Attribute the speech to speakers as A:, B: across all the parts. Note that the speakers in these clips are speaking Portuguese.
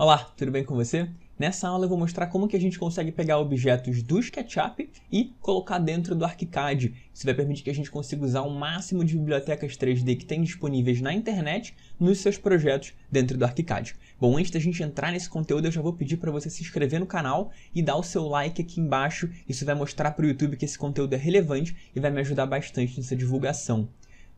A: Olá, tudo bem com você? Nessa aula eu vou mostrar como que a gente consegue pegar objetos do SketchUp e colocar dentro do ArchiCAD. Isso vai permitir que a gente consiga usar o máximo de bibliotecas 3D que tem disponíveis na internet nos seus projetos dentro do ArchiCAD. Bom, antes da gente entrar nesse conteúdo, eu já vou pedir para você se inscrever no canal e dar o seu like aqui embaixo. Isso vai mostrar para o YouTube que esse conteúdo é relevante e vai me ajudar bastante nessa divulgação.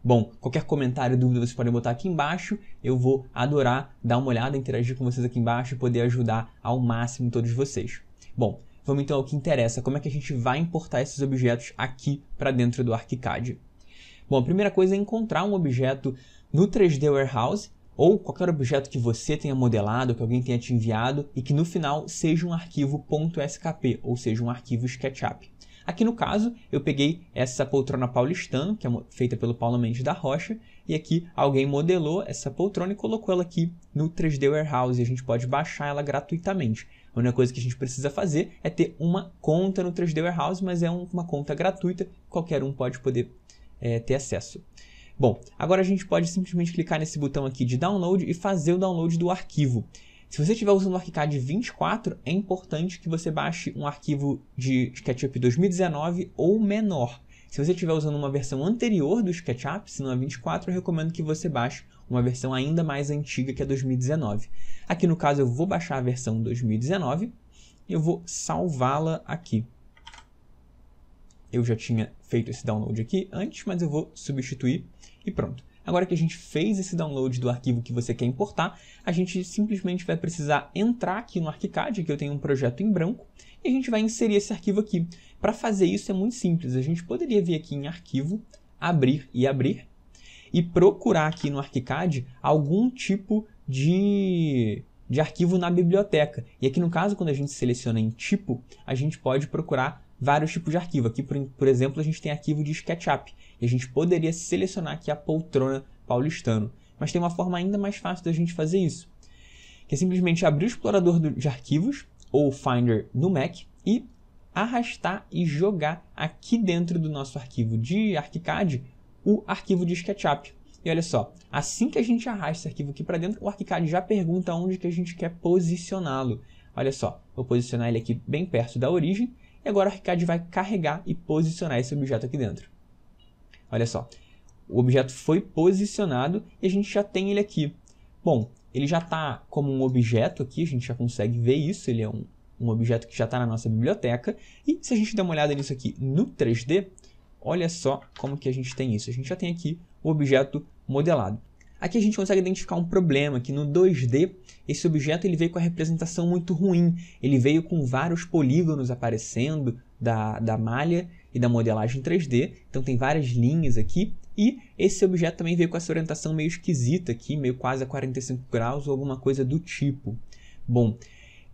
A: Bom, qualquer comentário, dúvida, vocês podem botar aqui embaixo. Eu vou adorar dar uma olhada, interagir com vocês aqui embaixo e poder ajudar ao máximo todos vocês. Bom, vamos então ao que interessa. Como é que a gente vai importar esses objetos aqui para dentro do ArchiCAD? Bom, a primeira coisa é encontrar um objeto no 3D Warehouse ou qualquer objeto que você tenha modelado, que alguém tenha te enviado e que no final seja um arquivo .skp, ou seja, um arquivo SketchUp. Aqui no caso, eu peguei essa poltrona paulistana, que é feita pelo Paulo Mendes da Rocha, e aqui alguém modelou essa poltrona e colocou ela aqui no 3D Warehouse, e a gente pode baixar ela gratuitamente. A única coisa que a gente precisa fazer é ter uma conta no 3D Warehouse, mas é uma conta gratuita, qualquer um pode poder é, ter acesso. Bom, agora a gente pode simplesmente clicar nesse botão aqui de download e fazer o download do arquivo. Se você estiver usando o ArchiCAD 24, é importante que você baixe um arquivo de SketchUp 2019 ou menor. Se você estiver usando uma versão anterior do SketchUp, se não é 24, eu recomendo que você baixe uma versão ainda mais antiga que é 2019. Aqui no caso eu vou baixar a versão 2019 e eu vou salvá-la aqui. Eu já tinha feito esse download aqui antes, mas eu vou substituir e pronto. Agora que a gente fez esse download do arquivo que você quer importar, a gente simplesmente vai precisar entrar aqui no ArchiCAD, que eu tenho um projeto em branco, e a gente vai inserir esse arquivo aqui. Para fazer isso é muito simples, a gente poderia vir aqui em arquivo, abrir e abrir, e procurar aqui no ArchiCAD algum tipo de, de arquivo na biblioteca. E aqui no caso, quando a gente seleciona em tipo, a gente pode procurar vários tipos de arquivo. Aqui, por, por exemplo, a gente tem arquivo de SketchUp, e a gente poderia selecionar aqui a poltrona paulistano. Mas tem uma forma ainda mais fácil da gente fazer isso, que é simplesmente abrir o explorador de arquivos, ou Finder no Mac, e arrastar e jogar aqui dentro do nosso arquivo de ArchiCAD o arquivo de SketchUp. E olha só, assim que a gente arrasta esse arquivo aqui para dentro, o ArchiCAD já pergunta onde que a gente quer posicioná-lo. Olha só, vou posicionar ele aqui bem perto da origem e agora o Arcade vai carregar e posicionar esse objeto aqui dentro. Olha só, o objeto foi posicionado e a gente já tem ele aqui. Bom, ele já está como um objeto aqui, a gente já consegue ver isso, ele é um, um objeto que já está na nossa biblioteca. E se a gente der uma olhada nisso aqui no 3D, olha só como que a gente tem isso. A gente já tem aqui o objeto modelado. Aqui a gente consegue identificar um problema, que no 2D esse objeto ele veio com a representação muito ruim, ele veio com vários polígonos aparecendo da, da malha e da modelagem 3D, então tem várias linhas aqui, e esse objeto também veio com essa orientação meio esquisita aqui, meio quase a 45 graus ou alguma coisa do tipo. Bom,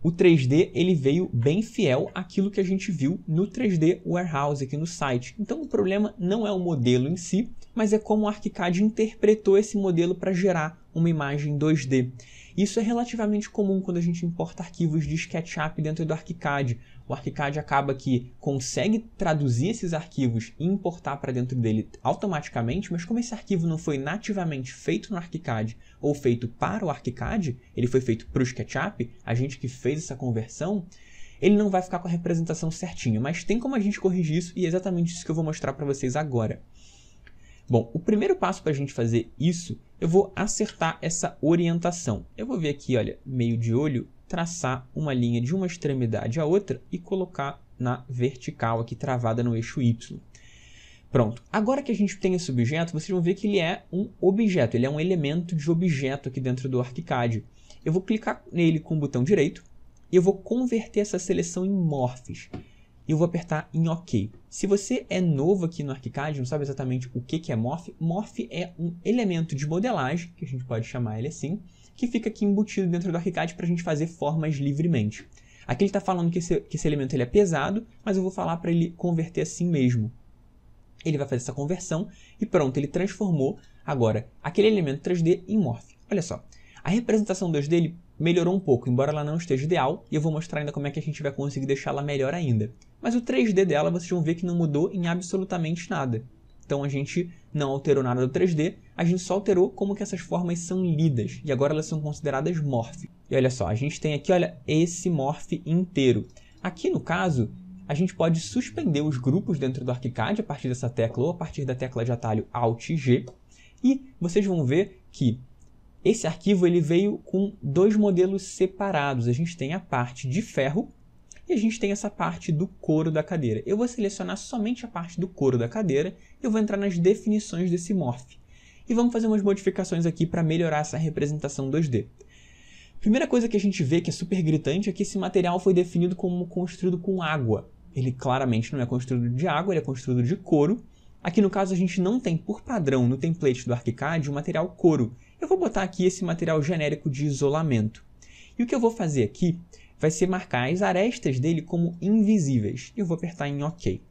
A: o 3D ele veio bem fiel àquilo que a gente viu no 3D Warehouse aqui no site. Então o problema não é o modelo em si, mas é como o ArchiCAD interpretou esse modelo para gerar uma imagem 2D. Isso é relativamente comum quando a gente importa arquivos de SketchUp dentro do ArchiCAD. O ArchiCAD acaba que consegue traduzir esses arquivos e importar para dentro dele automaticamente, mas como esse arquivo não foi nativamente feito no ArchiCAD ou feito para o ArchiCAD, ele foi feito para o SketchUp, a gente que fez essa conversão, ele não vai ficar com a representação certinha, mas tem como a gente corrigir isso e é exatamente isso que eu vou mostrar para vocês agora. Bom, o primeiro passo para a gente fazer isso, eu vou acertar essa orientação. Eu vou ver aqui, olha, meio de olho, traçar uma linha de uma extremidade à outra e colocar na vertical aqui travada no eixo Y. Pronto, agora que a gente tem esse objeto, vocês vão ver que ele é um objeto, ele é um elemento de objeto aqui dentro do ArchiCAD. Eu vou clicar nele com o botão direito e eu vou converter essa seleção em morphs e eu vou apertar em OK. Se você é novo aqui no ArchiCAD, não sabe exatamente o que é Morph, Morph é um elemento de modelagem, que a gente pode chamar ele assim, que fica aqui embutido dentro do ArchiCAD para a gente fazer formas livremente. Aqui ele está falando que esse, que esse elemento ele é pesado, mas eu vou falar para ele converter assim mesmo. Ele vai fazer essa conversão e pronto, ele transformou agora aquele elemento 3D em Morph. Olha só, a representação 2D ele melhorou um pouco, embora ela não esteja ideal, e eu vou mostrar ainda como é que a gente vai conseguir deixá-la melhor ainda. Mas o 3D dela vocês vão ver que não mudou em absolutamente nada. Então a gente não alterou nada do 3D, a gente só alterou como que essas formas são lidas, e agora elas são consideradas morph. E olha só, a gente tem aqui, olha, esse morph inteiro. Aqui no caso, a gente pode suspender os grupos dentro do ArchiCAD a partir dessa tecla ou a partir da tecla de atalho Alt G, e vocês vão ver que esse arquivo ele veio com dois modelos separados. A gente tem a parte de ferro e a gente tem essa parte do couro da cadeira. Eu vou selecionar somente a parte do couro da cadeira e eu vou entrar nas definições desse morph. E vamos fazer umas modificações aqui para melhorar essa representação 2D. Primeira coisa que a gente vê que é super gritante é que esse material foi definido como construído com água. Ele claramente não é construído de água, ele é construído de couro, Aqui no caso a gente não tem por padrão no template do ArchiCAD o material couro. Eu vou botar aqui esse material genérico de isolamento. E o que eu vou fazer aqui vai ser marcar as arestas dele como invisíveis. Eu vou apertar em OK.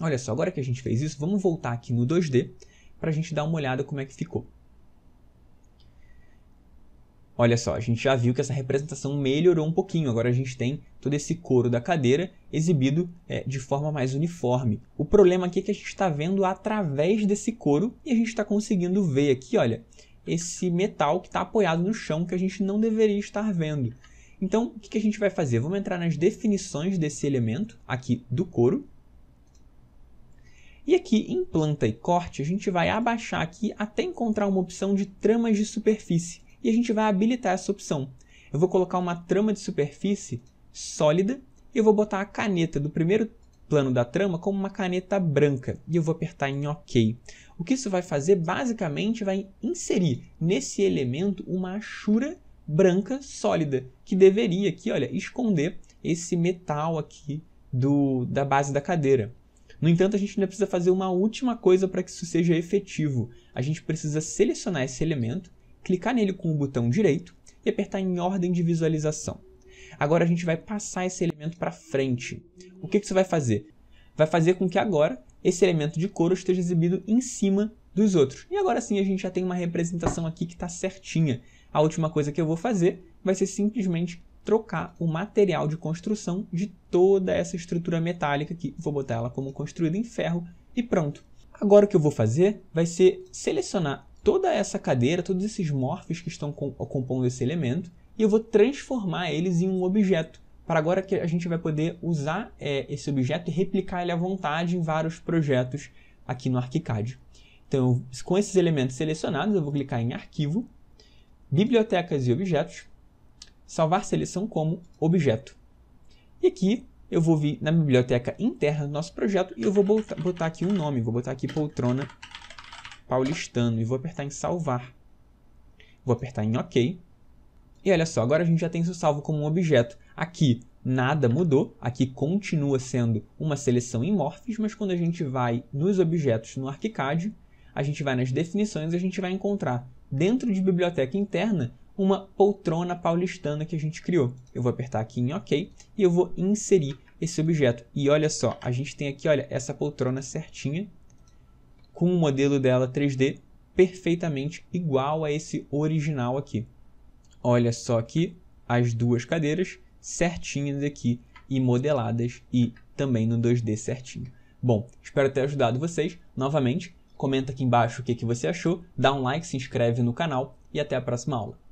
A: Olha só, agora que a gente fez isso, vamos voltar aqui no 2D para a gente dar uma olhada como é que ficou. Olha só, a gente já viu que essa representação melhorou um pouquinho, agora a gente tem todo esse couro da cadeira exibido é, de forma mais uniforme. O problema aqui é que a gente está vendo através desse couro e a gente está conseguindo ver aqui, olha, esse metal que está apoiado no chão que a gente não deveria estar vendo. Então, o que a gente vai fazer? Vamos entrar nas definições desse elemento aqui do couro. E aqui em planta e corte, a gente vai abaixar aqui até encontrar uma opção de tramas de superfície e a gente vai habilitar essa opção. Eu vou colocar uma trama de superfície sólida e eu vou botar a caneta do primeiro plano da trama como uma caneta branca e eu vou apertar em OK. O que isso vai fazer basicamente vai inserir nesse elemento uma achura branca sólida que deveria aqui, olha, esconder esse metal aqui do, da base da cadeira. No entanto, a gente ainda precisa fazer uma última coisa para que isso seja efetivo. A gente precisa selecionar esse elemento clicar nele com o botão direito e apertar em ordem de visualização. Agora a gente vai passar esse elemento para frente. O que, que você vai fazer? Vai fazer com que agora esse elemento de couro esteja exibido em cima dos outros. E agora sim a gente já tem uma representação aqui que está certinha. A última coisa que eu vou fazer vai ser simplesmente trocar o material de construção de toda essa estrutura metálica aqui. Vou botar ela como construída em ferro e pronto. Agora o que eu vou fazer vai ser selecionar toda essa cadeira, todos esses morfes que estão compondo esse elemento, e eu vou transformar eles em um objeto, para agora que a gente vai poder usar é, esse objeto e replicar ele à vontade em vários projetos aqui no ArchiCAD. Então, com esses elementos selecionados, eu vou clicar em Arquivo, Bibliotecas e Objetos, Salvar Seleção como Objeto. E aqui eu vou vir na biblioteca interna do nosso projeto e eu vou botar aqui um nome, vou botar aqui Poltrona paulistano e vou apertar em salvar. Vou apertar em OK. E olha só, agora a gente já tem isso salvo como um objeto. Aqui nada mudou, aqui continua sendo uma seleção em morphs, mas quando a gente vai nos objetos no ArchiCAD, a gente vai nas definições e a gente vai encontrar dentro de biblioteca interna uma poltrona paulistana que a gente criou. Eu vou apertar aqui em OK e eu vou inserir esse objeto. E olha só, a gente tem aqui olha, essa poltrona certinha com o modelo dela 3D perfeitamente igual a esse original aqui. Olha só aqui as duas cadeiras certinhas aqui e modeladas e também no 2D certinho. Bom, espero ter ajudado vocês. Novamente, comenta aqui embaixo o que, que você achou, dá um like, se inscreve no canal e até a próxima aula.